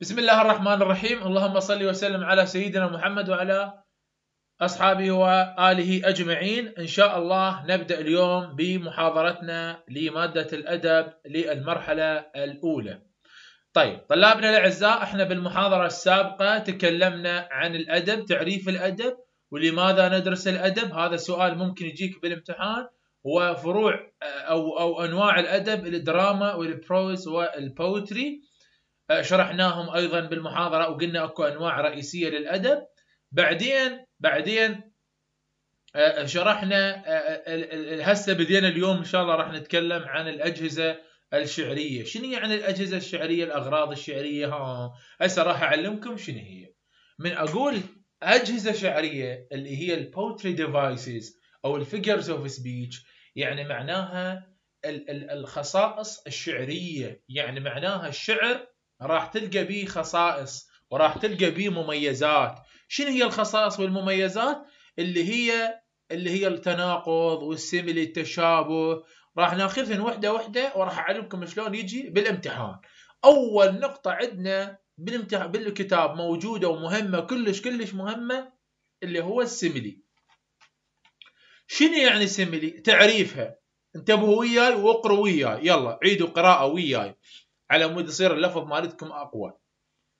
بسم الله الرحمن الرحيم اللهم صل وسلم على سيدنا محمد وعلى أصحابه وآله أجمعين إن شاء الله نبدأ اليوم بمحاضرتنا لمادة الأدب للمرحلة الأولى طيب طلابنا الأعزاء احنا بالمحاضرة السابقة تكلمنا عن الأدب تعريف الأدب ولماذا ندرس الأدب هذا السؤال ممكن يجيك بالامتحان وفروع أو, أو أنواع الأدب الدراما والبروز والبوتري آه، شرحناهم ايضا بالمحاضره وقلنا اكو انواع رئيسيه للادب بعدين بعدين آه، شرحنا آه، هسه بدينا اليوم ان شاء الله راح نتكلم عن الاجهزه الشعريه شنو يعني الاجهزه الشعريه الاغراض الشعريه ها هسه راح اعلمكم شنو هي من اقول اجهزه شعريه اللي هي البوتري ديفايسز او الفيجرز اوف سبيتش يعني معناها الخصائص الشعريه يعني معناها الشعر راح تلقى بيه خصائص وراح تلقى بيه مميزات شنو هي الخصائص والمميزات اللي هي اللي هي التناقض والسيميلي التشابه راح ناخذهن وحده وحده وراح اعلمكم شلون يجي بالامتحان اول نقطه عندنا بالامتحان بالكتاب موجوده ومهمه كلش كلش مهمه اللي هو السيميلي شنو يعني سيميلي تعريفها انتبهوا وياي واقروا وياي يلا عيدوا قراءه وياي على مود يصير اللفظ مالتكم اقوى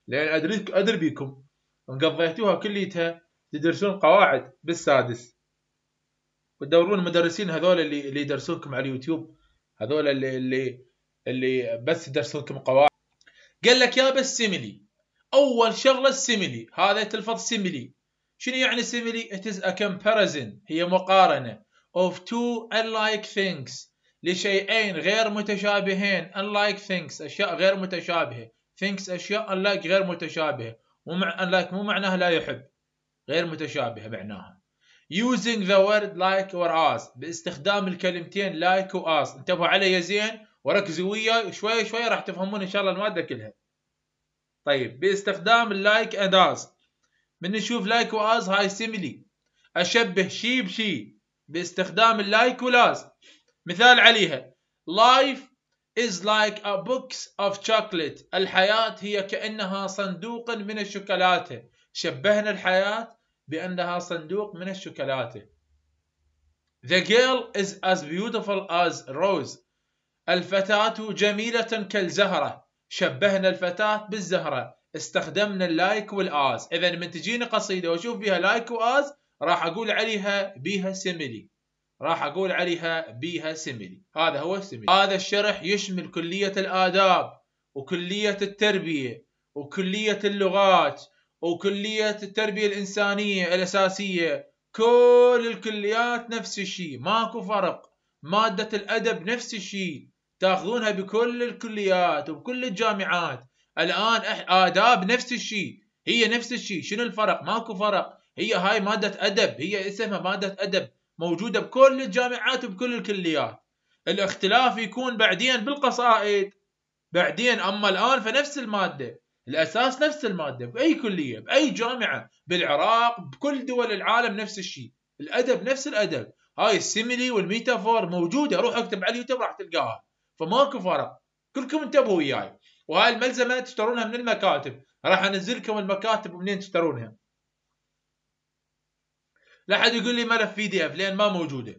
لان ادري ادري بيكم ان قضيتوها كليتها تدرسون قواعد بالسادس وتدورون المدرسين هذول اللي اللي يدرسونكم على اليوتيوب هذول اللي اللي اللي بس يدرسونكم قواعد قال لك يا بس سيميلي اول شغله السيميلي هذا تلفظ سيميلي شنو يعني سيميلي it is a comparison هي مقارنه of two unlike things لشيئين غير متشابهين unlike things أشياء غير متشابهة things أشياء unlike غير متشابهة ومع unlike مو معناها لا يحب غير متشابهة معناها using the word like or as باستخدام الكلمتين like و as انتبهوا علي زين وركزوا وياي شوي شوي راح تفهمون ان شاء الله المادة كلها طيب باستخدام اللايك and as من نشوف لايك واز هاي سيميلي اشبه شي بشي باستخدام اللايك ولاز مثال عليها Life is like a box of chocolate الحياة هي كأنها صندوق من الشوكولاتة شبهنا الحياة بأنها صندوق من الشوكولاتة The girl is as beautiful as rose الفتاة جميلة كالزهرة شبهنا الفتاة بالزهرة استخدمنا اللايك والاز إذا من تجيني قصيدة واشوف بها لايك واز راح اقول عليها بيها سيميلي راح أقول عليها بيها سيميلي هذا هو السيميلي هذا الشرح يشمل كلية الآداب وكلية التربية وكلية اللغات وكلية التربية الإنسانية الأساسية كل الكليات نفس الشيء ماكو فرق مادة الأدب نفس الشيء تاخذونها بكل الكليات وبكل الجامعات الآن آداب نفس الشيء هي نفس الشيء شنو الفرق ماكو فرق هي هاي مادة أدب هي اسمها مادة أدب موجودة بكل الجامعات وبكل الكليات الاختلاف يكون بعدين بالقصائد بعدين أما الآن فنفس المادة الأساس نفس المادة بأي كلية بأي جامعة بالعراق بكل دول العالم نفس الشيء الأدب نفس الأدب هاي السيميلي والميتافور موجودة روح اكتب على اليوتيوب راح تلقاها فماكو فرق كلكم انتبهوا وياي وهاي الملزمة تشترونها من المكاتب راح انزلكم المكاتب منين تشترونها لا حد يقول لي ملف بي دي اف لان ما موجوده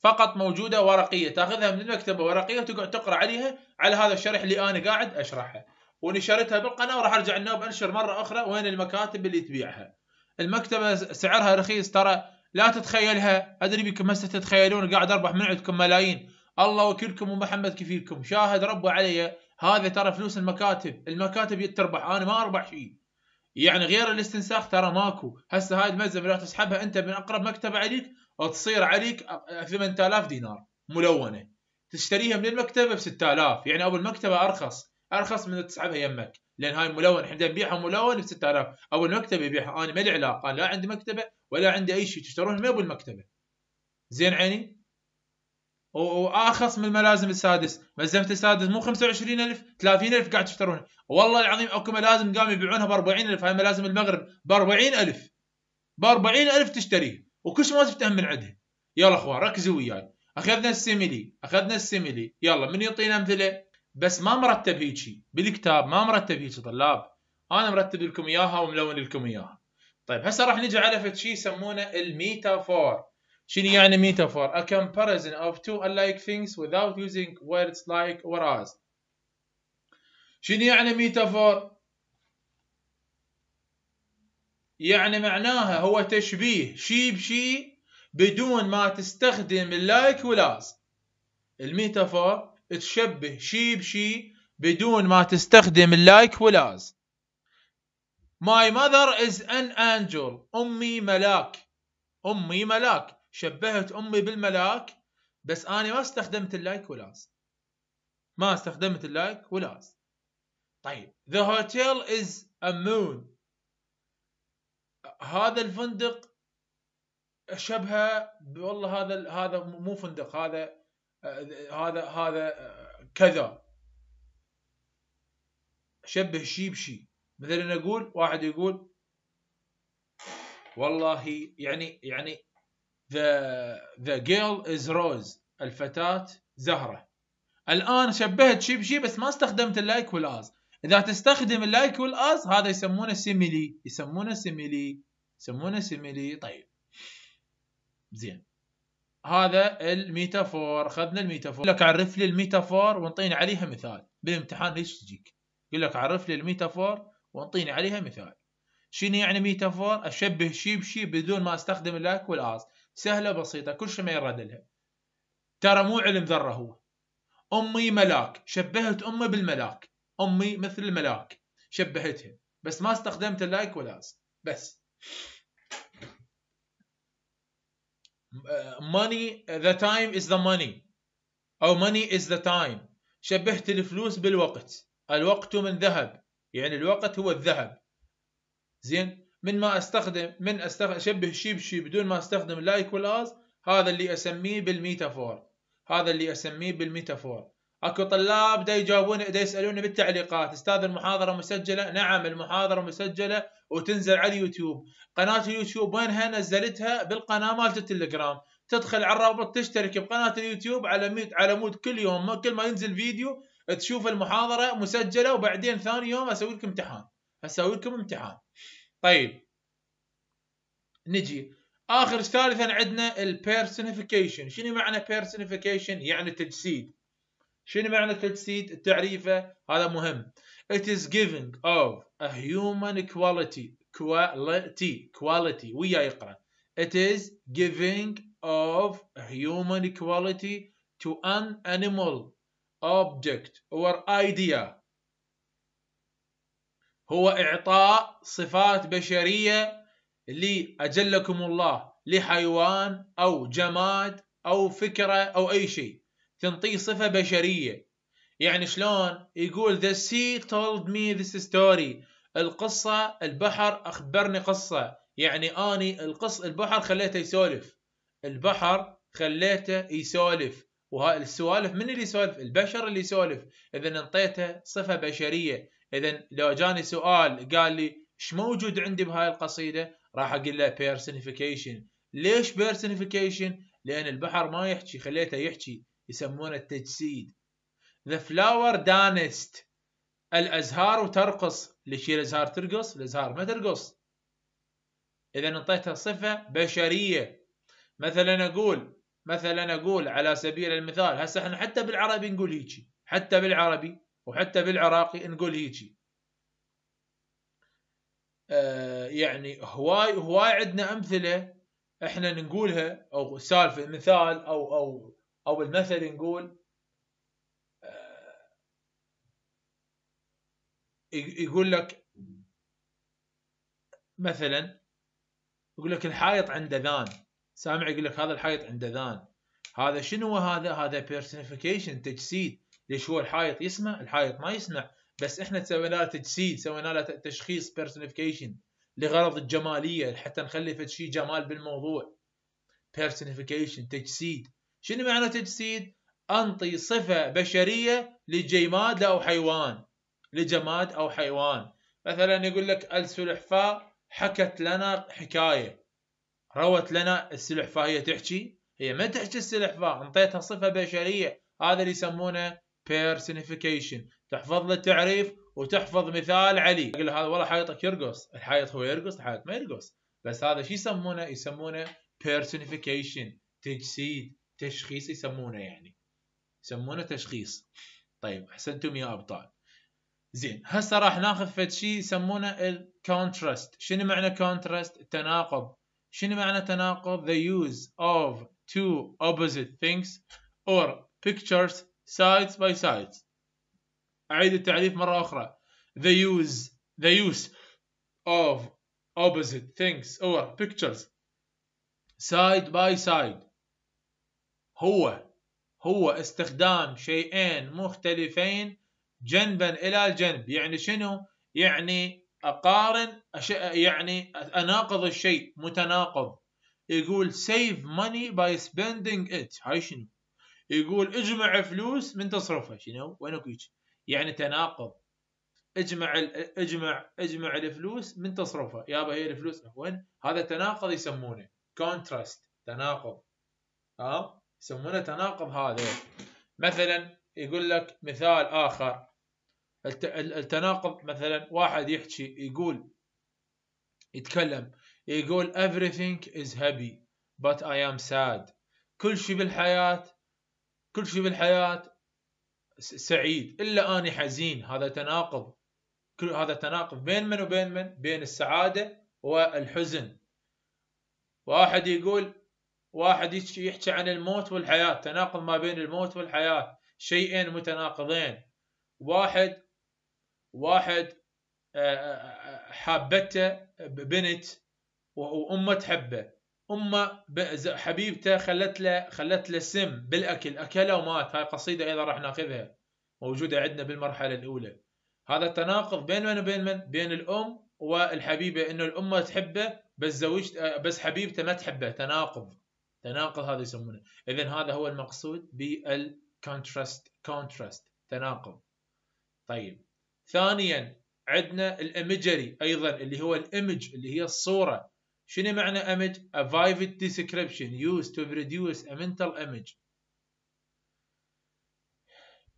فقط موجوده ورقيه تاخذها من المكتبه ورقيه وتقعد تقرا عليها على هذا الشرح اللي انا قاعد اشرحه ونشرتها بالقناه وراح ارجع النوب انشر مره اخرى وين المكاتب اللي تبيعها المكتبه سعرها رخيص ترى لا تتخيلها ادري بكم هسه تتخيلون قاعد اربح من عندكم ملايين الله وكيلكم ومحمد كفيلكم شاهد ربه علي هذا ترى فلوس المكاتب المكاتب تربح انا ما اربح شيء يعني غير الاستنساخ ترى ماكو هسه هاي الملزمه راح تسحبها انت من اقرب مكتبه عليك وتصير عليك 8000 دينار ملونه تشتريها من المكتبه ب 6000 يعني ابو المكتبه ارخص ارخص من تسحبها يمك لان هاي ملون احنا نبيعها ملون ب 6000 ابو المكتبه يبيعها انا ما لي علاقه لا عندي مكتبه ولا عندي اي شيء تشترون ابو المكتبه زين عيني واخص آه، من الملازم السادس ملزمه السادس مو 25000 30000 قاعد تشترونها والله العظيم اكو ملازم قاموا يبيعونها ب 40000 هاي ملازم المغرب ب 40000 ب 40000 تشتريه وكل شيء ما تفتهم من عندها يلا اخوان ركزوا وياي اخذنا السيميلي اخذنا السيميلي يلا من يعطينا امثله بس ما مرتب هيجي بالكتاب ما مرتب هيجي طلاب انا مرتب لكم اياها وملون لكم اياها طيب هسه راح نجي على شيء يسمونه الميتافور شنو يعني metaphor a comparison of two alike things without using words like or as شنو يعني metaphor يعني معناها هو تشبيه شيء بشيء بدون ما تستخدم اللايك والاز الميتافور تشبه شيء بشيء بدون ما تستخدم اللايك والاز My mother is an angel أمي ملاك أمي ملاك شبهت امي بالملاك بس انا ما استخدمت اللايك ولاز ما استخدمت اللايك ولاز طيب the hotel is a moon هذا الفندق شبهه والله هذا هذا مو فندق هذا هذا هذا كذا شبه شي بشيء مثلا اقول واحد يقول والله يعني يعني The, the girl is rose الفتاة زهرة الآن شبهت شيء بشيء بس ما استخدمت اللايك والآز إذا تستخدم اللايك والآز هذا يسمونه سيميلي يسمونه سيميلي يسمونه سيميلي طيب زين هذا الميتافور اخذنا الميتافور يقول لك عرف لي الميتافور وانطيني عليها مثال بالامتحان ليش تجيك يقول لك عرف لي الميتافور وانطيني عليها مثال شنو يعني ميتافور اشبه شيء بشيء بدون ما استخدم اللايك والاز سهلة بسيطة كل شيء ما يرد لها ترى مو علم ذرة هو أمي ملاك شبهت أمي بالملاك أمي مثل الملاك شبهتها بس ما استخدمت اللايك ولا بس money the time is the money أو money is the time شبهت الفلوس بالوقت الوقت من ذهب يعني الوقت هو الذهب زين من ما استخدم من استخدم اشبه شيء بشيء بدون ما استخدم لايك والاز هذا اللي اسميه بالميتافور هذا اللي اسميه بالميتافور اكو طلاب دا يجاوبون دا يسالوني بالتعليقات استاذ المحاضره مسجله نعم المحاضره مسجله وتنزل على اليوتيوب قناه اليوتيوب وينها نزلتها بالقناه مالت التليجرام تدخل على الرابط تشترك بقناه اليوتيوب على ميت على مود كل يوم كل ما ينزل فيديو تشوف المحاضره مسجله وبعدين ثاني يوم اسوي لكم امتحان اسوي لكم امتحان طيب نجي اخر ثالثا عندنا البيرسونيفيكيشن شنو معنى بيرسونيفيكيشن يعني تجسيد شنو معنى التجسيد تعريفه هذا مهم it is giving of a human quality quality quality ويا يقرا it is giving of a human quality to an animal object or idea هو إعطاء صفات بشرية لأجلكم الله لحيوان أو جماد أو فكرة أو أي شيء تنطيه صفة بشرية يعني شلون يقول the sea told me this story القصة البحر أخبرني قصة يعني أني القص البحر خليته يسولف البحر خليته يسولف وهاي السوالف من اللي يسولف البشر اللي يسولف اذا انطيته صفه بشريه اذا لو جاني سؤال قال لي ايش موجود عندي بهاي القصيده راح اقول له بيرسونيفيكيشن ليش بيرسونيفيكيشن لان البحر ما يحكي خليته يحكي يسمونه التجسيد ذا فلاور دانست الازهار ترقص ليش الازهار ترقص الازهار ما ترقص اذا انطيتها صفه بشريه مثلا اقول مثلا اقول على سبيل المثال هسه احنا حتى بالعربي نقول هيجي حتى بالعربي وحتى بالعراقي نقول هيجي آه، يعني هواي هواي عندنا امثله احنا نقولها او سالفه مثال او او او المثل نقول آه، يقول لك مثلا يقول لك الحائط عنده ذان سامع يقول لك هذا الحائط عنده ذان هذا شنو هذا هذا بيرسونيفيكيشن تجسيد ليش هو الحائط يسمع الحائط ما يسمع بس احنا سوينا له تجسيد سوينا له تشخيص بيرسونيفيكيشن لغرض الجماليه حتى نخلي فد شيء جمال بالموضوع بيرسونيفيكيشن تجسيد شنو معنى تجسيد؟ انطي صفه بشريه لجماد او حيوان لجماد او حيوان مثلا يقول لك السلحفاه حكت لنا حكايه روت لنا السلحفاه هي تحكي هي ما تحكي السلحفاه انطيتها صفه بشريه هذا اللي يسمونه بيرسونيفيكيشن تحفظ له التعريف وتحفظ مثال علي يقول هذا والله حائطك يرقص الحائط هو يرقص الحائط ما يرقص بس هذا شو يسمونه يسمونه بيرسونيفيكيشن تجسيد تشخيص يسمونه يعني يسمونه تشخيص طيب احسنتم يا ابطال زين هسه راح ناخذ فد شيء يسمونه الكونتراست شنو معنى كونتراست التناقض شنو معنى تناقض the use of two opposite things or pictures sides by sides أعيد التعريف مرة أخرى the use the use of opposite things or pictures side by side هو هو استخدام شيئين مختلفين جنبا إلى الجنب يعني شنو؟ يعني أقارن يعني أناقض الشيء متناقض يقول save money by spending it هاي شنو؟ يقول اجمع فلوس من تصرفها شنو وين هيك يعني تناقض اجمع اجمع اجمع الفلوس من تصرفها يابا هي الفلوس وين هذا تناقض يسمونه كونتراست تناقض ها يسمونه تناقض هذا مثلا يقول لك مثال اخر التناقض مثلا واحد يحكي يقول يتكلم يقول everything is happy but I am sad كل شيء بالحياة كل شيء بالحياة سعيد إلا أني حزين هذا تناقض هذا تناقض بين من وبين من بين السعادة والحزن واحد يقول واحد يحكي عن الموت والحياة تناقض ما بين الموت والحياة شيئين متناقضين واحد واحد آه، آه، آه، حابته بنت وامه تحبه امه حبيبته خلت له خلت له سم بالاكل اكله ومات هاي قصيده ايضا راح ناخذها موجوده عندنا بالمرحله الاولى هذا التناقض بين من وبين من بين الام والحبيبه انه الأم تحبه بس زوجته بس حبيبته ما تحبه تناقض تناقض هذا يسمونه اذا هذا هو المقصود بالكونتراست كونتراست تناقض طيب ثانيا عندنا الايمجري ايضا اللي هو الايمج اللي هي الصوره شنو معنى image a vivid description used to produce a mental image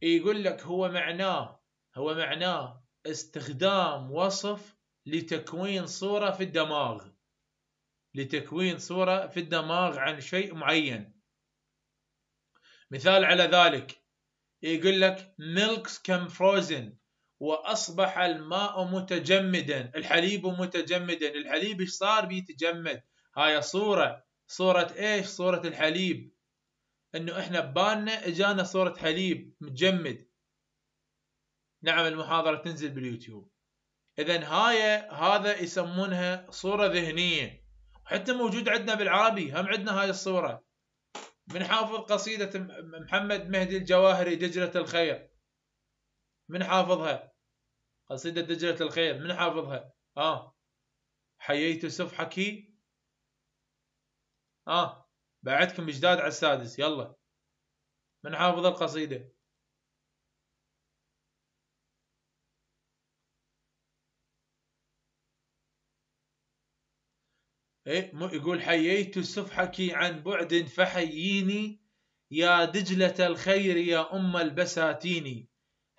يقول لك هو معناه هو معناه استخدام وصف لتكوين صورة في الدماغ لتكوين صورة في الدماغ عن شيء معين مثال على ذلك يقول لك milks come frozen واصبح الماء متجمدا الحليب متجمدا الحليب ايش صار بيتجمد هاي صوره صوره ايش صوره الحليب انه احنا ببالنا اجانا صوره حليب متجمد نعم المحاضره تنزل باليوتيوب اذا هاي هذا يسمونها صوره ذهنيه حتى موجود عندنا بالعربي هم عندنا هاي الصوره من حافظ قصيده محمد مهدي الجواهري دجله الخير من حافظها قصيدة دجلة الخير من حافظها آه حييت سفحك آه بعدكم جداد على السادس يلا من حافظ القصيدة إيه يقول حييت سفحك عن بعد فحييني يا دجلة الخير يا أم البساتين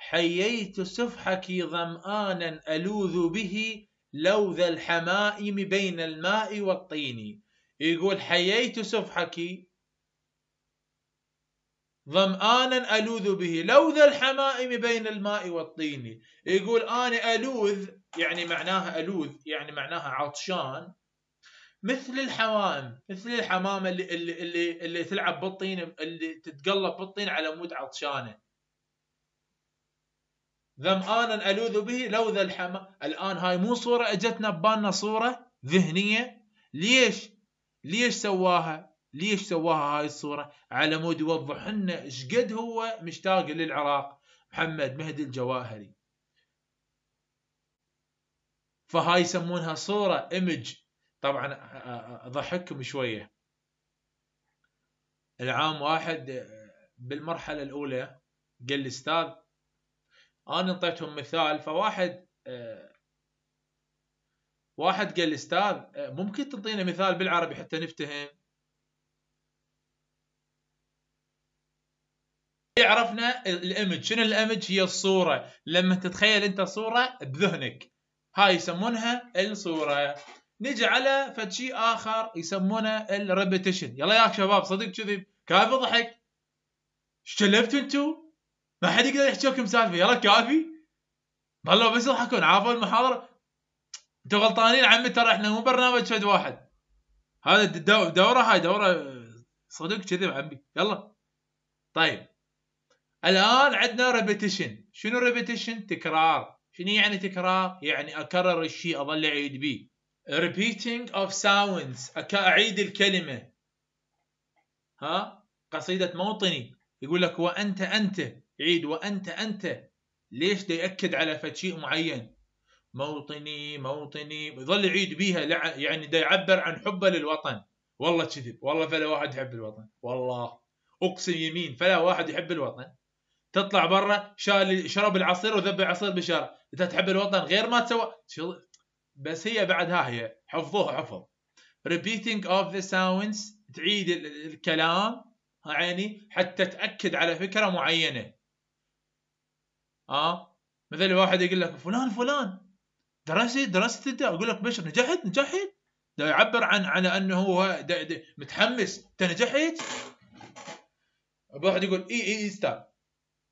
حييت سفحك ظمآنا ألوذ به لوذ الحمائم بين الماء والطين يقول حييت سفحك ظمآنا ألوذ به لوذ الحمائم بين الماء والطين يقول أنا ألوذ يعني معناها ألوذ يعني معناها عطشان مثل الحمام مثل الحمامة اللي, اللي, اللي, اللي تلعب بالطين اللي تتقلب بالطين على مود عطشانه ظمآنا ألوذ به لو ذا الحما الآن هاي مو صورة أجتنا ببالنا صورة ذهنية ليش ليش سواها ليش سواها هاي الصورة على مود يوضح لنا شقد قد هو مشتاق للعراق محمد مهدي الجواهري فهاي يسمونها صورة ايمج طبعا اضحككم شوية العام واحد بالمرحلة الأولى قال الأستاذ انا انطيتهم مثال فواحد آه واحد قال استاذ آه، ممكن تعطينا مثال بالعربي حتى نفتهم عرفنا الايمج شنو الايمج هي الصوره لما تتخيل انت صوره بذهنك هاي يسمونها الصوره نجي على فد شيء اخر يسمونه الريبيتيشن يلا ياك شباب صدق كذب كيف ضحك ايش انتو ما حد يقدر يحكي لكم سالفه يلا كافي ظلوا بس يضحكون عافوا المحاضره انتم غلطانين عمي ترى احنا مو برنامج فد واحد هذا دوره هاي دوره صدق كذب عمي يلا طيب الان عندنا ريبيتيشن شنو ريبيتيشن تكرار شنو يعني تكرار يعني اكرر الشيء اظل اعيد بيه repeating اوف ساوندز اعيد الكلمه ها قصيده موطني يقول لك وانت انت عيد وأنت أنت ليش دا يأكد على فد شيء معين موطني موطني يظل يعيد بيها يعني دا يعبر عن حبه للوطن والله كذب والله فلا واحد يحب الوطن والله اقسم يمين فلا واحد يحب الوطن تطلع برا شال شرب العصير وذب العصير بشار انت تحب الوطن غير ما تسوى بس هي بعد ها هي حفظوها حفظ repeating of the sounds تعيد الكلام يعني حتى تاكد على فكره معينه اه مثل واحد يقول لك فلان فلان درست درست انت اقول لك بشر نجحت نجحت ده يعبر عن عن انه هو ده ده متحمس انت نجحت واحد يقول اي اي استاذ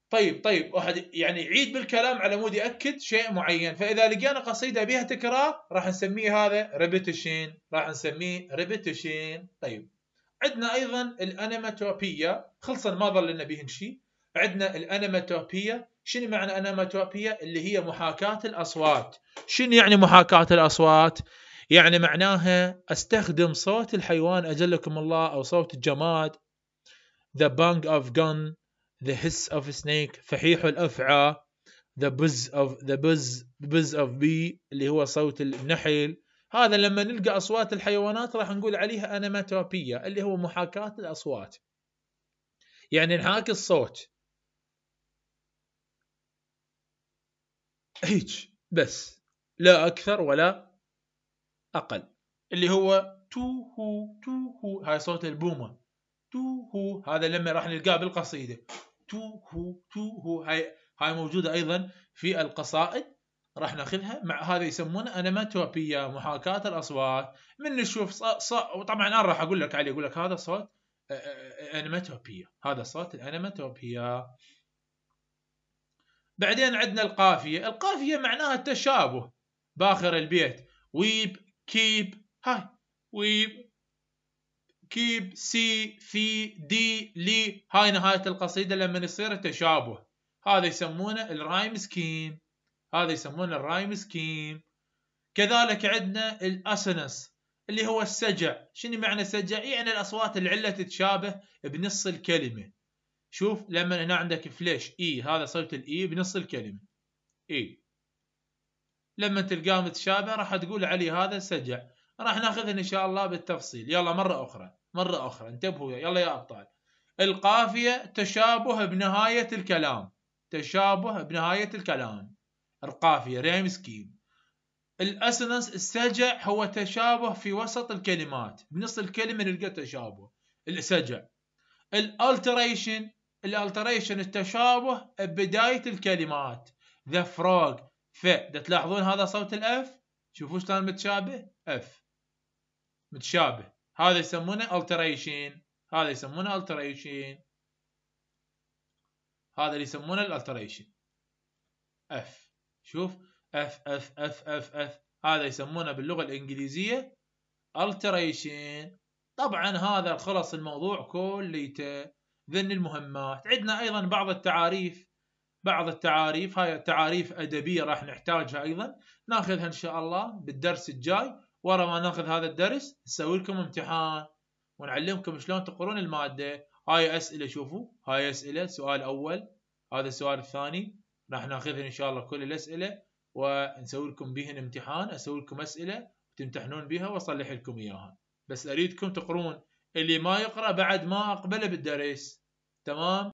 طيب طيب واحد يعني يعيد بالكلام على مود ياكد شيء معين فاذا لقينا قصيده بها تكرار راح نسميه هذا ريبيتيشن راح نسميه ريبيتيشن طيب عندنا ايضا الانيماتوبيه خلصا ما ظل لنا بهن شيء عندنا الانيماتوبيه شنو معنى اناماتوبيا اللي هي محاكاة الأصوات شنو يعني محاكاة الأصوات يعني معناها استخدم صوت الحيوان اجلكم الله او صوت الجماد the bang of gun the hiss of snake فحيح الافعى the buzz of the buzz buzz of bee اللي هو صوت النحل هذا لما نلقى اصوات الحيوانات راح نقول عليها اناماتوبيا اللي هو محاكاة الاصوات يعني نحاكي الصوت هيك بس لا اكثر ولا اقل اللي هو تو هو تو هو هاي صوت البومه تو هو هذا لما راح نلقاه بالقصيده تو هو تو هو هاي هاي موجوده ايضا في القصائد راح ناخذها مع هذا يسمونه انماتوبيا محاكاه الاصوات من نشوف صا وطبعا انا راح اقول لك عليه اقول لك هذا صوت آه، آه، آه، انماتوبيا هذا صوت الانماتوبيا بعدين عندنا القافية القافية معناها التشابه باخر البيت ويب كيب هاي ويب كيب سي في دي لي هاي نهاية القصيدة لما يصير التشابه هذا يسمونه الرايم سكيم هذا يسمونه الرايم سكيم كذلك عندنا الأسنس اللي هو السجع شنو معنى سجع يعني الأصوات العلة تتشابه بنص الكلمة شوف لما هنا عندك فليش اي e، هذا صوت الاي e بنص الكلمه اي e. لما تلقاه متشابه راح تقول علي هذا سجع راح ناخذها ان شاء الله بالتفصيل يلا مره اخرى مره اخرى انتبهوا يلا يا ابطال القافيه تشابه بنهايه الكلام تشابه بنهايه الكلام القافيه ريم سكيم الاسنس السجع هو تشابه في وسط الكلمات بنص الكلمه نلقى تشابه السجع الالتريشن الالتريشن التشابه ببدايه الكلمات ذا فروغ ف تلاحظون هذا صوت الاف شوفوا شلون متشابه اف متشابه هذا يسمونه الالتريشن هذا يسمونه الالتريشن هذا اللي يسمونه الالتريشن اف شوف اف اف اف اف اف هذا يسمونه باللغه الانجليزيه الالتريشن طبعا هذا خلص الموضوع كليته ذن المهمات عندنا ايضا بعض التعاريف بعض التعاريف هاي تعاريف ادبيه راح نحتاجها ايضا ناخذها ان شاء الله بالدرس الجاي ورا ما ناخذ هذا الدرس نسوي لكم امتحان ونعلمكم شلون تقرون الماده هاي اسئله شوفوا هاي اسئله سؤال اول هذا السؤال الثاني راح ناخذها ان شاء الله كل الاسئله ونسوي لكم بهن امتحان اسوي لكم اسئله تمتحنون بها واصلح لكم اياها بس اريدكم تقرون اللي ما يقرا بعد ما اقبله بالدرس تمام